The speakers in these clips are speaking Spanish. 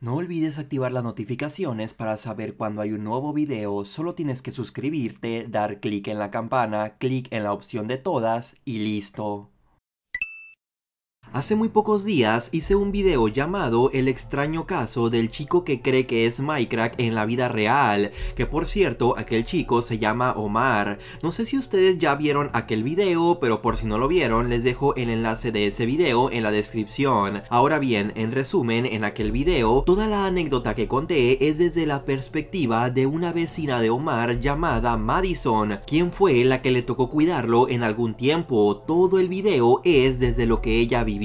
No olvides activar las notificaciones para saber cuando hay un nuevo video, solo tienes que suscribirte, dar clic en la campana, clic en la opción de todas y listo. Hace muy pocos días hice un video llamado El extraño caso del chico que cree que es Minecraft en la vida real, que por cierto aquel chico se llama Omar. No sé si ustedes ya vieron aquel video, pero por si no lo vieron les dejo el enlace de ese video en la descripción. Ahora bien, en resumen, en aquel video, toda la anécdota que conté es desde la perspectiva de una vecina de Omar llamada Madison, quien fue la que le tocó cuidarlo en algún tiempo. Todo el video es desde lo que ella vio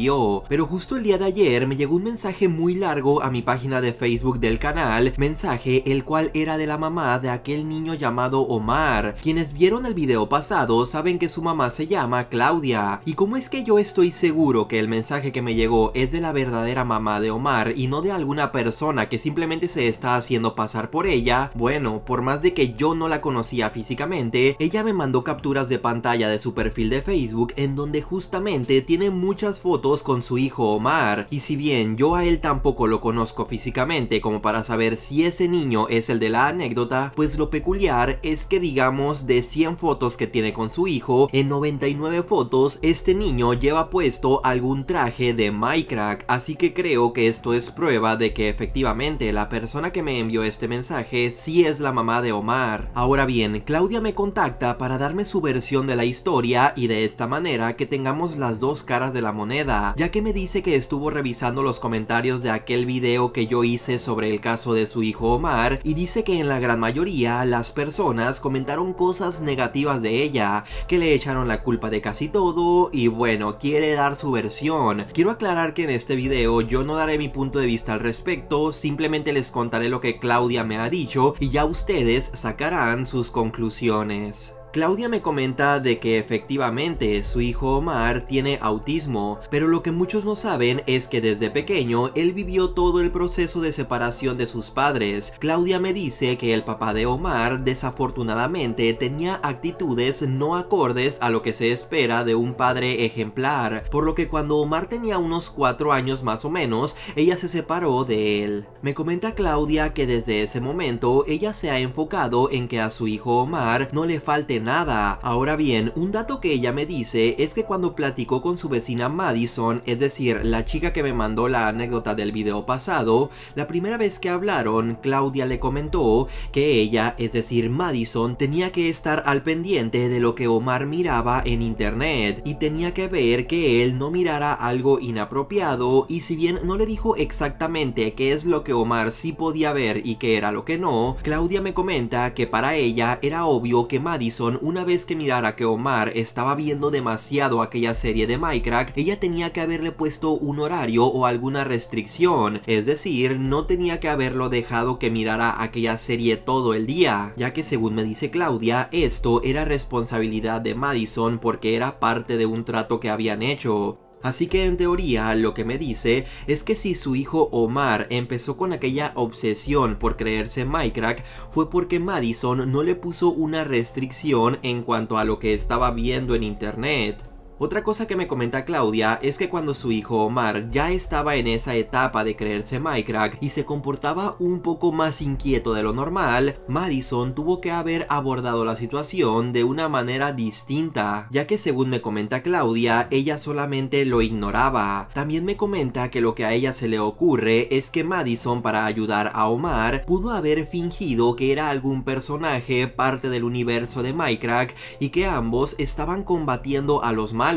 pero justo el día de ayer me llegó un mensaje muy largo a mi página de Facebook del canal, mensaje el cual era de la mamá de aquel niño llamado Omar. Quienes vieron el video pasado saben que su mamá se llama Claudia, y como es que yo estoy seguro que el mensaje que me llegó es de la verdadera mamá de Omar y no de alguna persona que simplemente se está haciendo pasar por ella, bueno, por más de que yo no la conocía físicamente, ella me mandó capturas de pantalla de su perfil de Facebook en donde justamente tiene muchas fotos con su hijo Omar, y si bien yo a él tampoco lo conozco físicamente como para saber si ese niño es el de la anécdota, pues lo peculiar es que digamos de 100 fotos que tiene con su hijo, en 99 fotos este niño lleva puesto algún traje de Minecraft, así que creo que esto es prueba de que efectivamente la persona que me envió este mensaje sí es la mamá de Omar. Ahora bien, Claudia me contacta para darme su versión de la historia y de esta manera que tengamos las dos caras de la moneda ya que me dice que estuvo revisando los comentarios de aquel video que yo hice sobre el caso de su hijo Omar y dice que en la gran mayoría las personas comentaron cosas negativas de ella, que le echaron la culpa de casi todo y bueno, quiere dar su versión. Quiero aclarar que en este video yo no daré mi punto de vista al respecto, simplemente les contaré lo que Claudia me ha dicho y ya ustedes sacarán sus conclusiones. Claudia me comenta de que efectivamente su hijo Omar tiene autismo, pero lo que muchos no saben es que desde pequeño él vivió todo el proceso de separación de sus padres. Claudia me dice que el papá de Omar desafortunadamente tenía actitudes no acordes a lo que se espera de un padre ejemplar, por lo que cuando Omar tenía unos 4 años más o menos, ella se separó de él. Me comenta Claudia que desde ese momento ella se ha enfocado en que a su hijo Omar no le falte nada. Ahora bien, un dato que ella me dice es que cuando platicó con su vecina Madison, es decir, la chica que me mandó la anécdota del video pasado, la primera vez que hablaron, Claudia le comentó que ella, es decir, Madison, tenía que estar al pendiente de lo que Omar miraba en internet y tenía que ver que él no mirara algo inapropiado y si bien no le dijo exactamente qué es lo que Omar sí podía ver y qué era lo que no, Claudia me comenta que para ella era obvio que Madison una vez que mirara que Omar estaba viendo demasiado aquella serie de Minecraft, ella tenía que haberle puesto un horario o alguna restricción, es decir, no tenía que haberlo dejado que mirara aquella serie todo el día, ya que según me dice Claudia, esto era responsabilidad de Madison porque era parte de un trato que habían hecho. Así que en teoría lo que me dice es que si su hijo Omar empezó con aquella obsesión por creerse Minecraft fue porque Madison no le puso una restricción en cuanto a lo que estaba viendo en internet. Otra cosa que me comenta Claudia es que cuando su hijo Omar ya estaba en esa etapa de creerse Minecraft y se comportaba un poco más inquieto de lo normal, Madison tuvo que haber abordado la situación de una manera distinta, ya que según me comenta Claudia, ella solamente lo ignoraba. También me comenta que lo que a ella se le ocurre es que Madison para ayudar a Omar pudo haber fingido que era algún personaje parte del universo de Minecraft y que ambos estaban combatiendo a los malos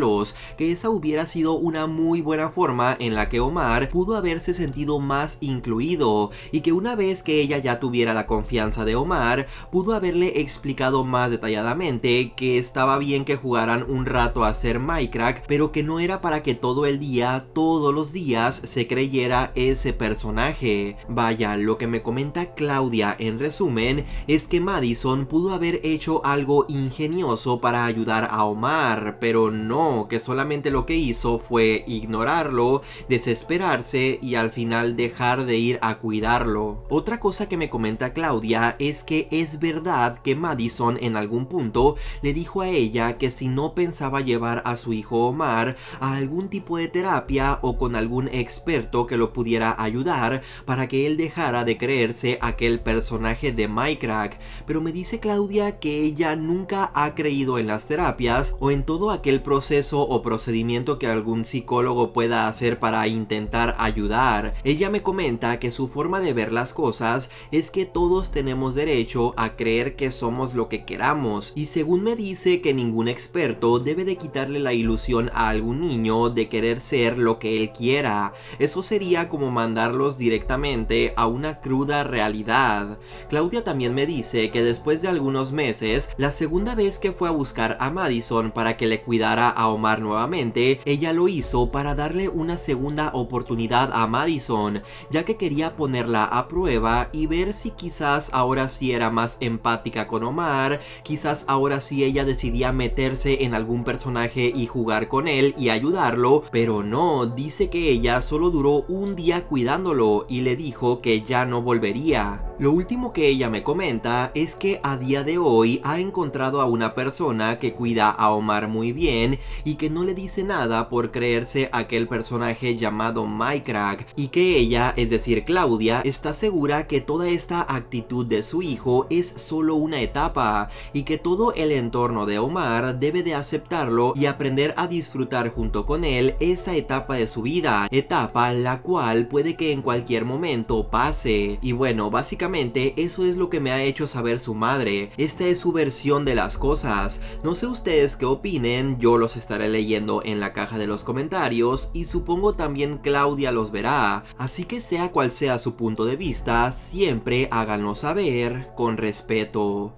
que esa hubiera sido una muy buena forma en la que Omar pudo haberse sentido más incluido y que una vez que ella ya tuviera la confianza de Omar, pudo haberle explicado más detalladamente que estaba bien que jugaran un rato a ser Minecraft, pero que no era para que todo el día, todos los días, se creyera ese personaje. Vaya, lo que me comenta Claudia en resumen es que Madison pudo haber hecho algo ingenioso para ayudar a Omar, pero no que solamente lo que hizo fue ignorarlo, desesperarse y al final dejar de ir a cuidarlo. Otra cosa que me comenta Claudia es que es verdad que Madison en algún punto le dijo a ella que si no pensaba llevar a su hijo Omar a algún tipo de terapia o con algún experto que lo pudiera ayudar para que él dejara de creerse aquel personaje de Mycrack, pero me dice Claudia que ella nunca ha creído en las terapias o en todo aquel proceso o procedimiento que algún psicólogo pueda hacer para intentar ayudar, ella me comenta que su forma de ver las cosas es que todos tenemos derecho a creer que somos lo que queramos y según me dice que ningún experto debe de quitarle la ilusión a algún niño de querer ser lo que él quiera. Eso sería como mandarlos directamente a una cruda realidad. Claudia también me dice que después de algunos meses, la segunda vez que fue a buscar a Madison para que le cuidara a Omar nuevamente, ella lo hizo para darle una segunda oportunidad a Madison, ya que quería ponerla a prueba y ver si quizás ahora sí era más empática con Omar, quizás ahora sí ella decidía meterse en algún personaje y jugar con él y ayudarlo, pero no, dice que ella solo duró un día cuidándolo y le dijo que ya no volvería. Lo último que ella me comenta es que a día de hoy ha encontrado a una persona que cuida a Omar muy bien y que no le dice nada por creerse aquel personaje llamado Mycrack y que ella, es decir Claudia, está segura que toda esta actitud de su hijo es solo una etapa y que todo el entorno de Omar debe de aceptarlo y aprender a disfrutar junto con él esa etapa de su vida, etapa la cual puede que en cualquier momento pase. Y bueno, básicamente eso es lo que me ha hecho saber su madre, esta es su versión de las cosas, no sé ustedes qué opinen, yo los estaré leyendo en la caja de los comentarios y supongo también Claudia los verá, así que sea cual sea su punto de vista, siempre háganlo saber con respeto.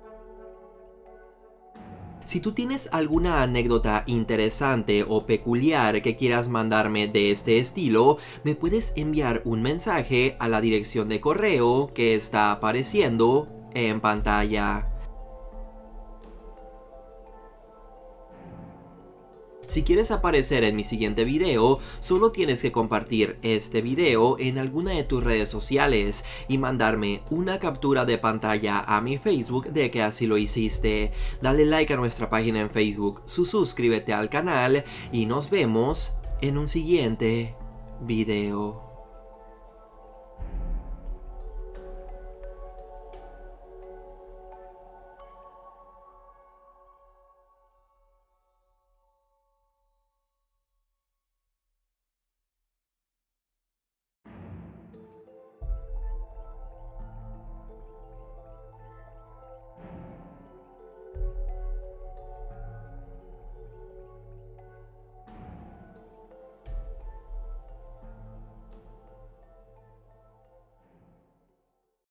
Si tú tienes alguna anécdota interesante o peculiar que quieras mandarme de este estilo, me puedes enviar un mensaje a la dirección de correo que está apareciendo en pantalla. Si quieres aparecer en mi siguiente video, solo tienes que compartir este video en alguna de tus redes sociales y mandarme una captura de pantalla a mi Facebook de que así lo hiciste. Dale like a nuestra página en Facebook, suscríbete al canal y nos vemos en un siguiente video.